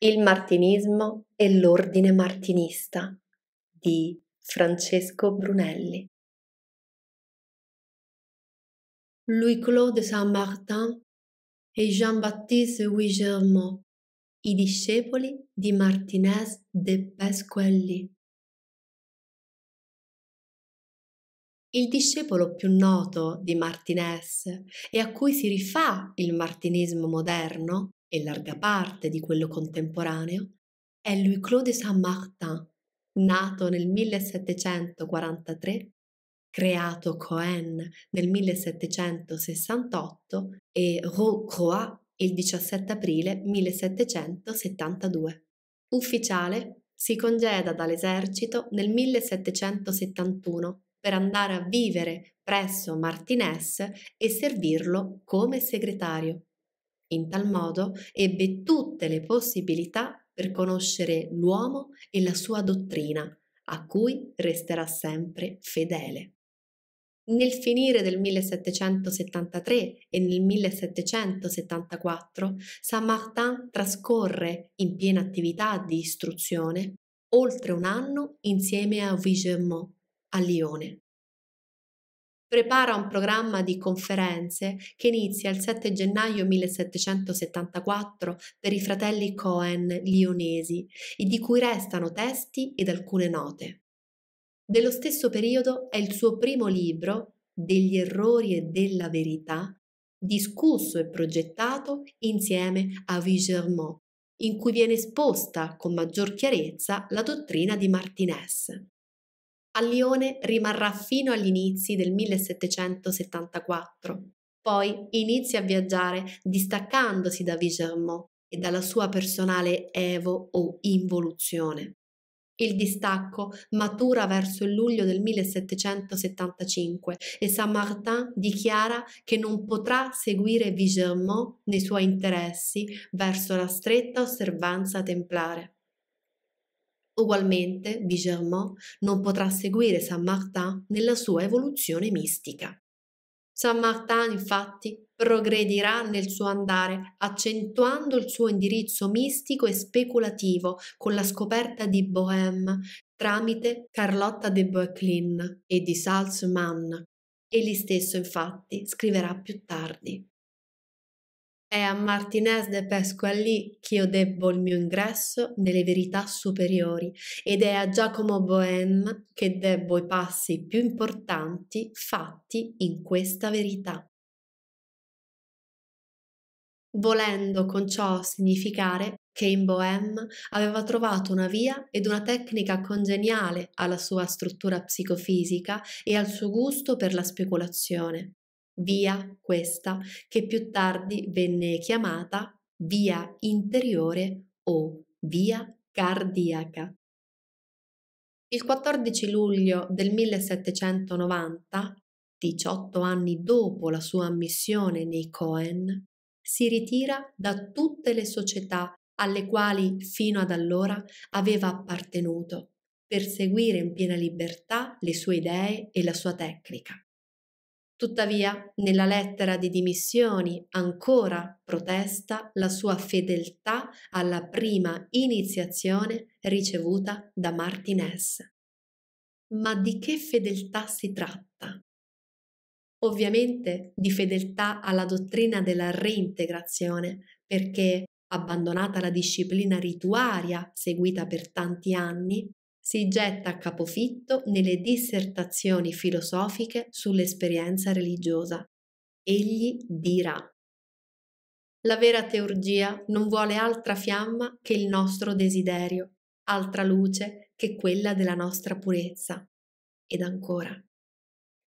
Il martinismo e l'ordine martinista di Francesco Brunelli. Louis-Claude Saint-Martin e Jean-Baptiste Louis Germain, i discepoli di Martinez de Pasquelli. Il discepolo più noto di Martinez e a cui si rifà il martinismo moderno e larga parte di quello contemporaneo, è Louis-Claude Saint-Martin, nato nel 1743, creato Cohen nel 1768 e Roux-Croix il 17 aprile 1772. Ufficiale, si congeda dall'esercito nel 1771 per andare a vivere presso Martinez e servirlo come segretario. In tal modo ebbe tutte le possibilità per conoscere l'uomo e la sua dottrina, a cui resterà sempre fedele. Nel finire del 1773 e nel 1774 Saint-Martin trascorre in piena attività di istruzione oltre un anno insieme a Vigemont a Lione prepara un programma di conferenze che inizia il 7 gennaio 1774 per i fratelli Cohen lionesi e di cui restano testi ed alcune note. Dello stesso periodo è il suo primo libro, Degli errori e della verità, discusso e progettato insieme a Vigermont, in cui viene esposta con maggior chiarezza la dottrina di Martinez. A Lione rimarrà fino agli inizi del 1774. Poi inizia a viaggiare distaccandosi da Vigermont e dalla sua personale evo o involuzione. Il distacco matura verso il luglio del 1775 e Saint-Martin dichiara che non potrà seguire Vigermont nei suoi interessi verso la stretta osservanza templare. Ugualmente, Bigermont non potrà seguire Saint Martin nella sua evoluzione mistica. Saint Martin, infatti, progredirà nel suo andare, accentuando il suo indirizzo mistico e speculativo con la scoperta di Bohème tramite Carlotta de Boeckline e di Salzmann. Egli stesso, infatti, scriverà più tardi. È a Martinez de Pasquali che io debbo il mio ingresso nelle verità superiori ed è a Giacomo Bohème che debbo i passi più importanti fatti in questa verità. Volendo con ciò significare che in Bohème aveva trovato una via ed una tecnica congeniale alla sua struttura psicofisica e al suo gusto per la speculazione via questa, che più tardi venne chiamata via interiore o via cardiaca. Il 14 luglio del 1790, 18 anni dopo la sua ammissione nei Cohen, si ritira da tutte le società alle quali fino ad allora aveva appartenuto per seguire in piena libertà le sue idee e la sua tecnica. Tuttavia, nella lettera di dimissioni ancora protesta la sua fedeltà alla prima iniziazione ricevuta da Martinez. Ma di che fedeltà si tratta? Ovviamente di fedeltà alla dottrina della reintegrazione, perché, abbandonata la disciplina rituaria seguita per tanti anni, si getta a capofitto nelle dissertazioni filosofiche sull'esperienza religiosa. Egli dirà la vera teurgia non vuole altra fiamma che il nostro desiderio, altra luce che quella della nostra purezza. Ed ancora.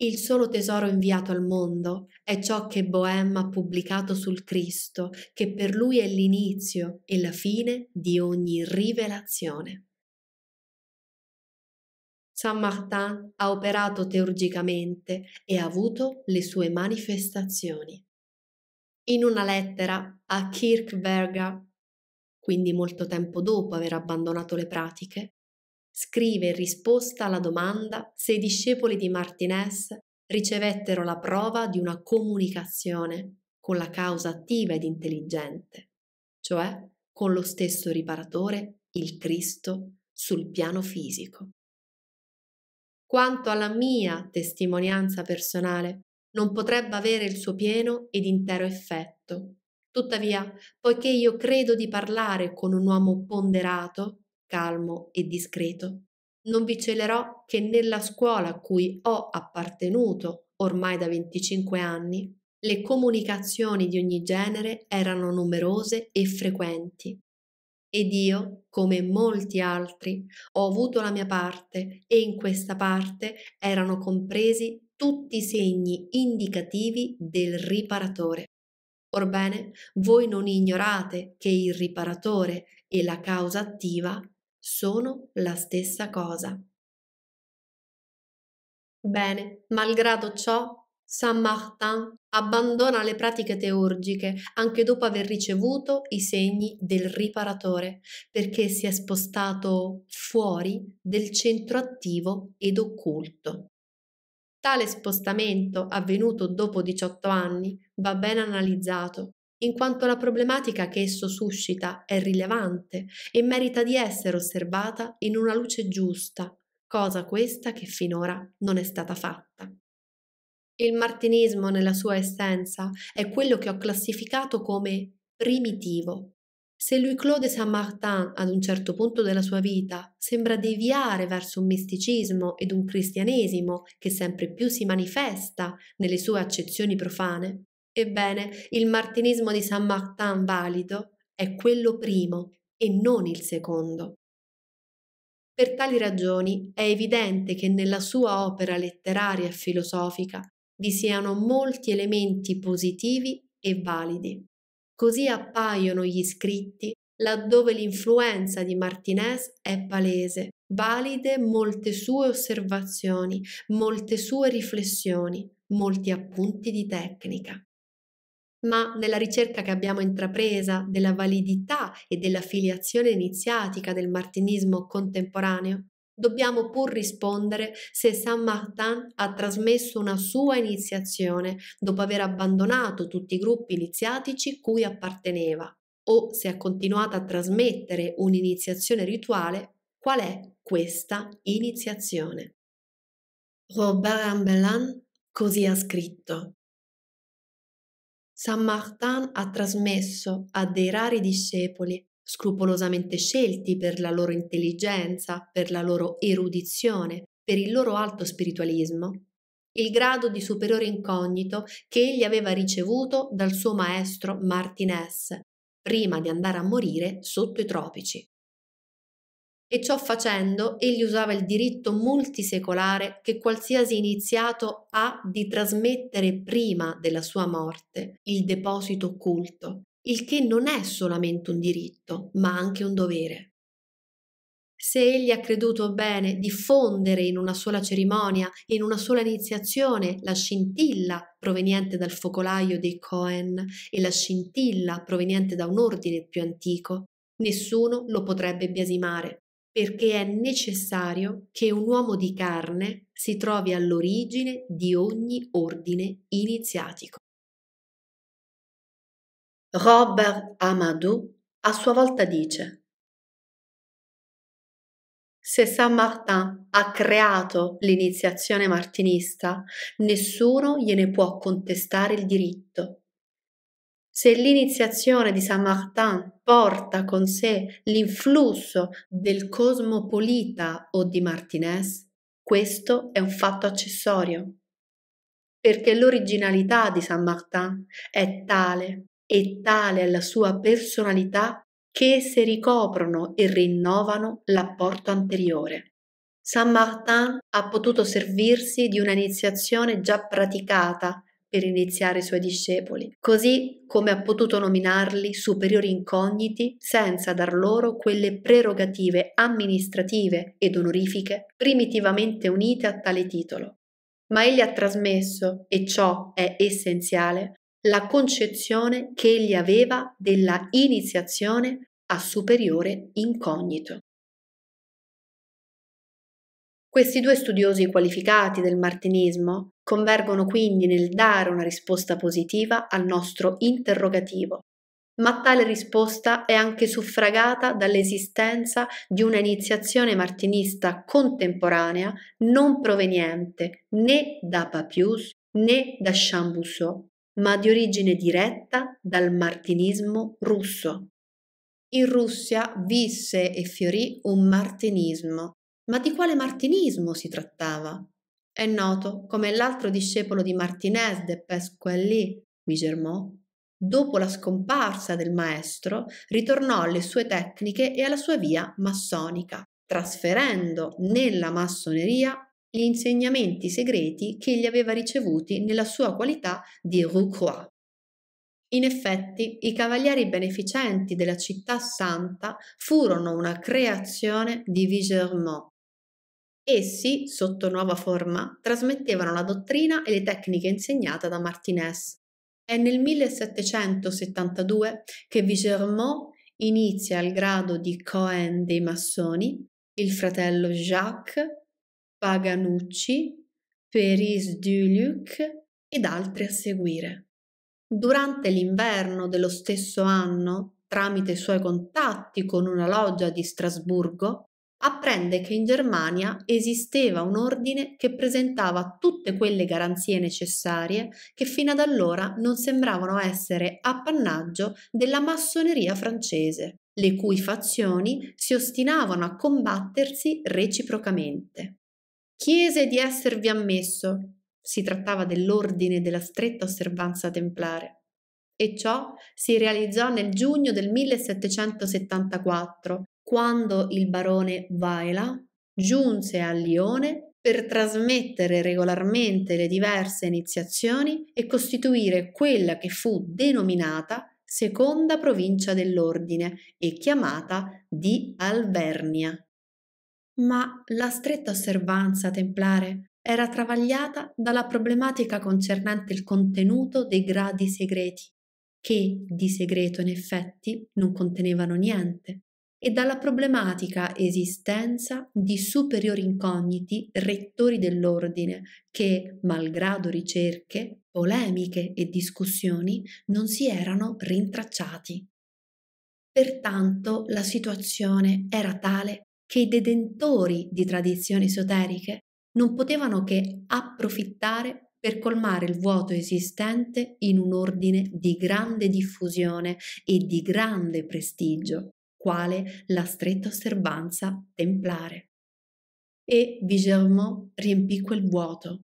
Il solo tesoro inviato al mondo è ciò che Bohème ha pubblicato sul Cristo, che per lui è l'inizio e la fine di ogni rivelazione. San Martin ha operato teurgicamente e ha avuto le sue manifestazioni. In una lettera a Kirchberger, quindi molto tempo dopo aver abbandonato le pratiche, scrive in risposta alla domanda se i discepoli di Martinez ricevettero la prova di una comunicazione con la causa attiva ed intelligente, cioè con lo stesso riparatore, il Cristo, sul piano fisico quanto alla mia testimonianza personale, non potrebbe avere il suo pieno ed intero effetto. Tuttavia, poiché io credo di parlare con un uomo ponderato, calmo e discreto, non vi celerò che nella scuola a cui ho appartenuto ormai da 25 anni, le comunicazioni di ogni genere erano numerose e frequenti, ed io, come molti altri, ho avuto la mia parte e in questa parte erano compresi tutti i segni indicativi del riparatore. Orbene, voi non ignorate che il riparatore e la causa attiva sono la stessa cosa. Bene, malgrado ciò, San Martin abbandona le pratiche teurgiche anche dopo aver ricevuto i segni del riparatore, perché si è spostato fuori del centro attivo ed occulto. Tale spostamento, avvenuto dopo 18 anni, va ben analizzato, in quanto la problematica che esso suscita è rilevante e merita di essere osservata in una luce giusta, cosa questa che finora non è stata fatta. Il martinismo nella sua essenza è quello che ho classificato come primitivo. Se Louis Claude Saint-Martin ad un certo punto della sua vita sembra deviare verso un misticismo ed un cristianesimo che sempre più si manifesta nelle sue accezioni profane, ebbene il martinismo di Saint-Martin valido è quello primo e non il secondo. Per tali ragioni è evidente che nella sua opera letteraria e filosofica vi siano molti elementi positivi e validi. Così appaiono gli scritti laddove l'influenza di Martinez è palese, valide molte sue osservazioni, molte sue riflessioni, molti appunti di tecnica. Ma nella ricerca che abbiamo intrapresa della validità e della filiazione iniziatica del martinismo contemporaneo, dobbiamo pur rispondere se San Martin ha trasmesso una sua iniziazione dopo aver abbandonato tutti i gruppi iniziatici cui apparteneva, o se ha continuato a trasmettere un'iniziazione rituale, qual è questa iniziazione. Robert Ambelin così ha scritto. San Martin ha trasmesso a dei rari discepoli scrupolosamente scelti per la loro intelligenza, per la loro erudizione, per il loro alto spiritualismo, il grado di superiore incognito che egli aveva ricevuto dal suo maestro Martinez prima di andare a morire sotto i tropici. E ciò facendo, egli usava il diritto multisecolare che qualsiasi iniziato ha di trasmettere prima della sua morte il deposito occulto, il che non è solamente un diritto, ma anche un dovere. Se egli ha creduto bene diffondere in una sola cerimonia, in una sola iniziazione, la scintilla proveniente dal focolaio dei Cohen e la scintilla proveniente da un ordine più antico, nessuno lo potrebbe biasimare, perché è necessario che un uomo di carne si trovi all'origine di ogni ordine iniziatico. Robert Amadou a sua volta dice se Saint Martin ha creato l'iniziazione martinista, nessuno gliene può contestare il diritto. Se l'iniziazione di Saint Martin porta con sé l'influsso del cosmopolita o di Martinez, questo è un fatto accessorio, perché l'originalità di Saint Martin è tale e tale alla sua personalità che esse ricoprono e rinnovano l'apporto anteriore. Saint Martin ha potuto servirsi di una iniziazione già praticata per iniziare i suoi discepoli, così come ha potuto nominarli superiori incogniti senza dar loro quelle prerogative amministrative ed onorifiche primitivamente unite a tale titolo. Ma egli ha trasmesso, e ciò è essenziale, la concezione che egli aveva della iniziazione a superiore incognito. Questi due studiosi qualificati del martinismo convergono quindi nel dare una risposta positiva al nostro interrogativo, ma tale risposta è anche suffragata dall'esistenza di una iniziazione martinista contemporanea non proveniente né da Papius né da Chambousseau, ma di origine diretta dal martinismo russo. In Russia visse e fiorì un martinismo, ma di quale martinismo si trattava? È noto come l'altro discepolo di Martinez de Pesquelli, Guillermo, dopo la scomparsa del maestro, ritornò alle sue tecniche e alla sua via massonica, trasferendo nella massoneria gli insegnamenti segreti che egli aveva ricevuti nella sua qualità di Roucroix. In effetti, i cavalieri beneficenti della città santa furono una creazione di Vigermont. Essi, sotto nuova forma, trasmettevano la dottrina e le tecniche insegnate da Martinez. È nel 1772 che Vigermont inizia al grado di Cohen dei massoni, il fratello Jacques Paganucci, Peris Duluc ed altri a seguire. Durante l'inverno dello stesso anno, tramite i suoi contatti con una loggia di Strasburgo, apprende che in Germania esisteva un ordine che presentava tutte quelle garanzie necessarie che fino ad allora non sembravano essere appannaggio della massoneria francese, le cui fazioni si ostinavano a combattersi reciprocamente chiese di esservi ammesso. Si trattava dell'ordine della stretta osservanza templare. E ciò si realizzò nel giugno del 1774, quando il barone Vaila giunse a Lione per trasmettere regolarmente le diverse iniziazioni e costituire quella che fu denominata seconda provincia dell'ordine e chiamata di Alvernia ma la stretta osservanza templare era travagliata dalla problematica concernente il contenuto dei gradi segreti, che di segreto in effetti non contenevano niente, e dalla problematica esistenza di superiori incogniti rettori dell'ordine che, malgrado ricerche, polemiche e discussioni, non si erano rintracciati. Pertanto la situazione era tale che i detentori di tradizioni esoteriche non potevano che approfittare per colmare il vuoto esistente in un ordine di grande diffusione e di grande prestigio, quale la stretta osservanza templare. E Vigermont riempì quel vuoto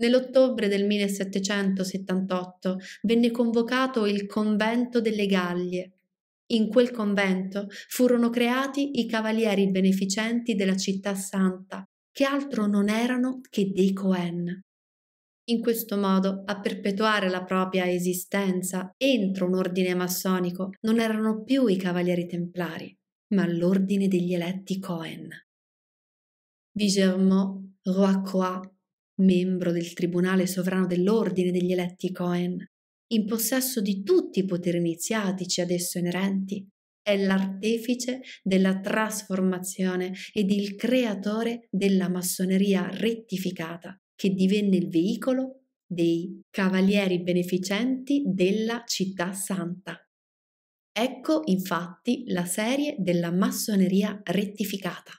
Nell'ottobre del 1778 venne convocato il convento delle Gaglie in quel convento furono creati i cavalieri beneficenti della città santa, che altro non erano che dei Cohen. In questo modo, a perpetuare la propria esistenza entro un ordine massonico non erano più i cavalieri templari, ma l'ordine degli eletti Cohen. Vigermo Roacroix, membro del tribunale sovrano dell'ordine degli eletti Cohen, in possesso di tutti i poteri iniziatici ad esso inerenti, è l'artefice della trasformazione ed il creatore della massoneria rettificata, che divenne il veicolo dei cavalieri beneficenti della città santa. Ecco infatti la serie della massoneria rettificata.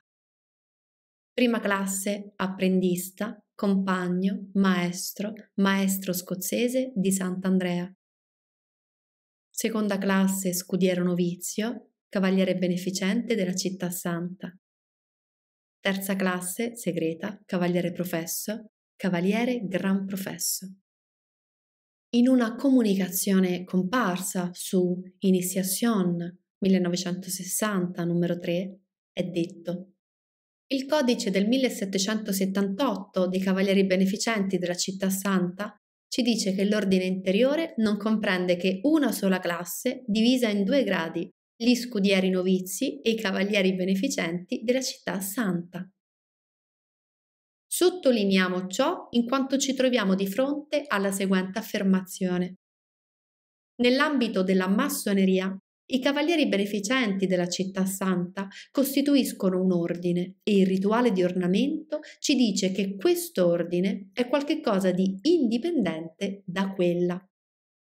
Prima classe, apprendista, compagno, maestro, maestro scozzese di Sant'Andrea. Seconda classe scudiero novizio, cavaliere beneficente della città santa. Terza classe segreta, cavaliere professo, cavaliere gran professo. In una comunicazione comparsa su Initiation 1960, numero 3, è detto il codice del 1778 dei Cavalieri Beneficenti della Città Santa ci dice che l'ordine interiore non comprende che una sola classe divisa in due gradi, gli scudieri novizi e i Cavalieri Beneficenti della Città Santa. Sottolineiamo ciò in quanto ci troviamo di fronte alla seguente affermazione. Nell'ambito della massoneria i cavalieri beneficenti della città santa costituiscono un ordine e il rituale di ornamento ci dice che questo ordine è qualcosa di indipendente da quella.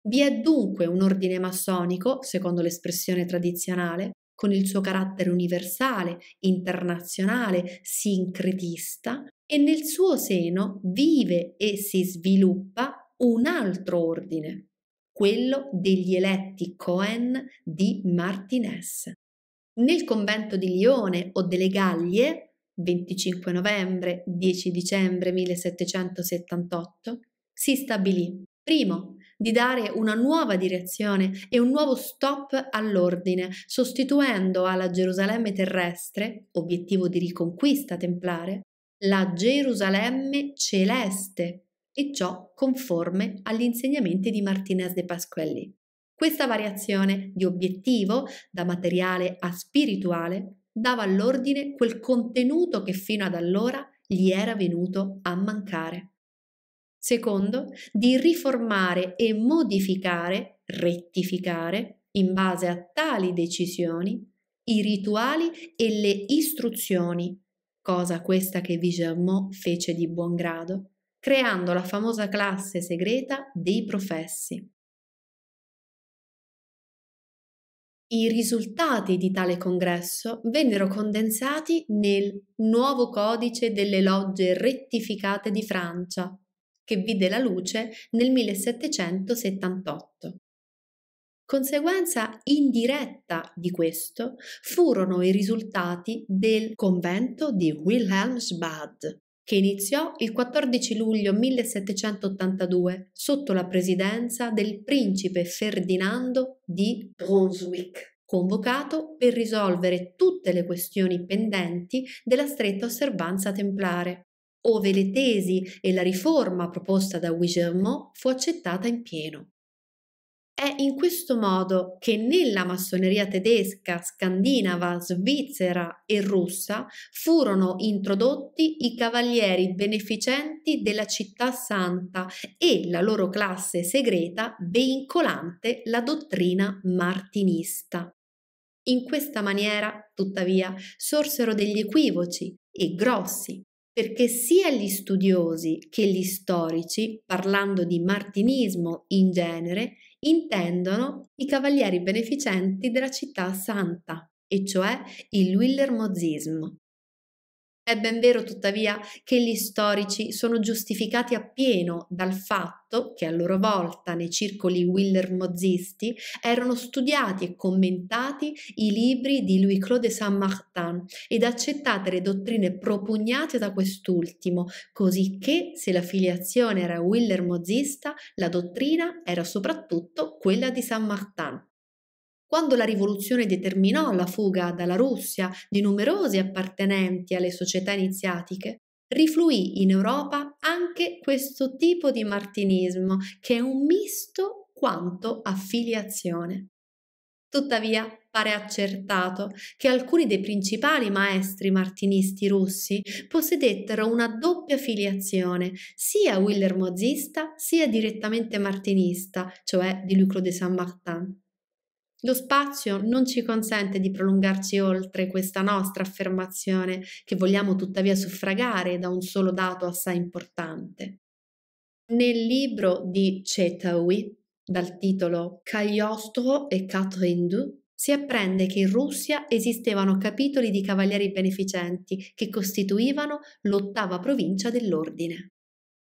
Vi è dunque un ordine massonico, secondo l'espressione tradizionale, con il suo carattere universale, internazionale, sincretista, e nel suo seno vive e si sviluppa un altro ordine, quello degli eletti Cohen di Martinez. Nel convento di Lione o delle Gallie, 25 novembre 10 dicembre 1778, si stabilì, primo, di dare una nuova direzione e un nuovo stop all'ordine, sostituendo alla Gerusalemme terrestre, obiettivo di riconquista templare, la Gerusalemme celeste, e ciò conforme agli insegnamenti di Martinez de Pasquelli. Questa variazione di obiettivo da materiale a spirituale dava all'ordine quel contenuto che fino ad allora gli era venuto a mancare. Secondo, di riformare e modificare, rettificare, in base a tali decisioni, i rituali e le istruzioni, cosa questa che Vigermont fece di buon grado, creando la famosa classe segreta dei professi. I risultati di tale congresso vennero condensati nel Nuovo Codice delle Logge Rettificate di Francia, che vide la luce nel 1778. Conseguenza indiretta di questo furono i risultati del convento di Wilhelmsbad, che iniziò il 14 luglio 1782 sotto la presidenza del principe Ferdinando di Brunswick, convocato per risolvere tutte le questioni pendenti della stretta osservanza templare, ove le tesi e la riforma proposta da Wigermont fu accettata in pieno. È in questo modo che nella massoneria tedesca, scandinava, svizzera e russa furono introdotti i cavalieri beneficenti della città santa e la loro classe segreta veicolante la dottrina martinista. In questa maniera, tuttavia, sorsero degli equivoci e grossi, perché sia gli studiosi che gli storici, parlando di martinismo in genere, intendono i cavalieri beneficenti della città santa, e cioè il willermozismo, è ben vero tuttavia che gli storici sono giustificati appieno dal fatto che a loro volta nei circoli willermozisti erano studiati e commentati i libri di Louis-Claude de Saint-Martin ed accettate le dottrine propugnate da quest'ultimo, cosicché se la filiazione era willermozista, la dottrina era soprattutto quella di Saint-Martin. Quando la rivoluzione determinò la fuga dalla Russia di numerosi appartenenti alle società iniziatiche, rifluì in Europa anche questo tipo di martinismo che è un misto quanto affiliazione. Tuttavia, pare accertato che alcuni dei principali maestri martinisti russi possedettero una doppia filiazione, sia willermozista sia direttamente martinista, cioè di Lucro de Saint-Martin. Lo spazio non ci consente di prolungarci oltre questa nostra affermazione, che vogliamo tuttavia suffragare da un solo dato assai importante. Nel libro di Chetawi, dal titolo Cagliostro e Katrindu, si apprende che in Russia esistevano capitoli di cavalieri beneficenti che costituivano l'ottava provincia dell'ordine.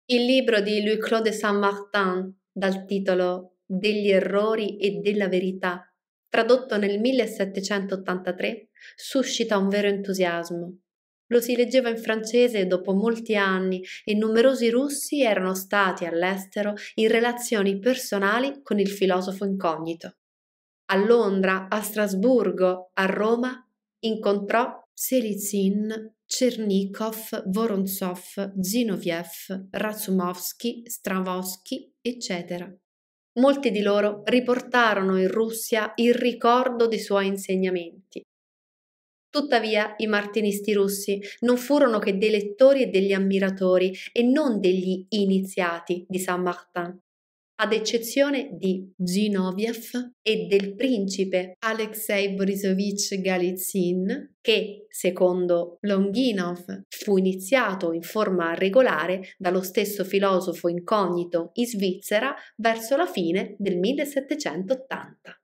Il libro di Louis-Claude Saint-Martin, dal titolo Degli errori e della verità, tradotto nel 1783, suscita un vero entusiasmo. Lo si leggeva in francese dopo molti anni e numerosi russi erano stati all'estero in relazioni personali con il filosofo incognito. A Londra, a Strasburgo, a Roma incontrò Selitsin, Chernikov, Voronzov, Zinoviev, Razumovsky, Stravosky, eccetera. Molti di loro riportarono in Russia il ricordo dei suoi insegnamenti. Tuttavia i martinisti russi non furono che dei lettori e degli ammiratori e non degli iniziati di Saint Martin ad eccezione di Zinoviev e del principe Alexei Borisovich Galizin, che, secondo Longinov, fu iniziato in forma regolare dallo stesso filosofo incognito in Svizzera verso la fine del 1780.